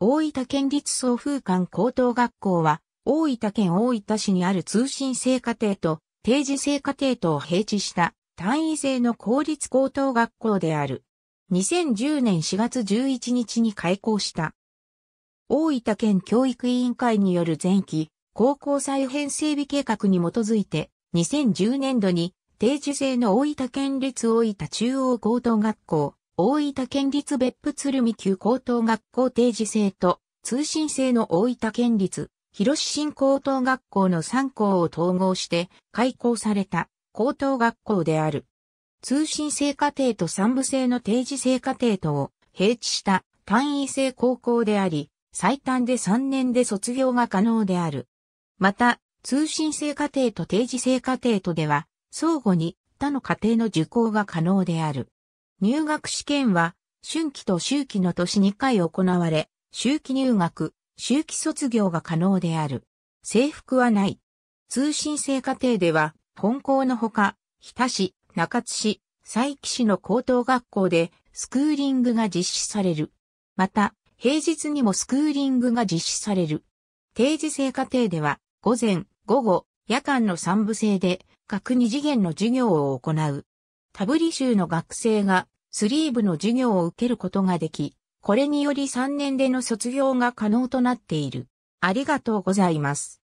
大分県立総風館高等学校は、大分県大分市にある通信制課程と定時制課程とを併置した単位制の公立高等学校である。2010年4月11日に開校した。大分県教育委員会による前期高校再編整備計画に基づいて2010年度に定時制の大分県立大分中央高等学校大分県立別府鶴見旧高等学校定時制と通信制の大分県立広志新高等学校の3校を統合して開校された高等学校である。通信制課程と三部制の定時制課程とを併置した単位制高校であり、最短で3年で卒業が可能である。また、通信制課程と定時制課程とでは、相互に他の課程の受講が可能である。入学試験は、春季と秋季の年2回行われ、秋季入学、秋季卒業が可能である。制服はない。通信制課程では、本校のほか、日田市、中津市、佐伯市の高等学校で、スクーリングが実施される。また、平日にもスクーリングが実施される。定時制課程では、午前、午後、夜間の三部制で、各二次元の授業を行う。タブリ州の学生がスリーブの授業を受けることができ、これにより3年での卒業が可能となっている。ありがとうございます。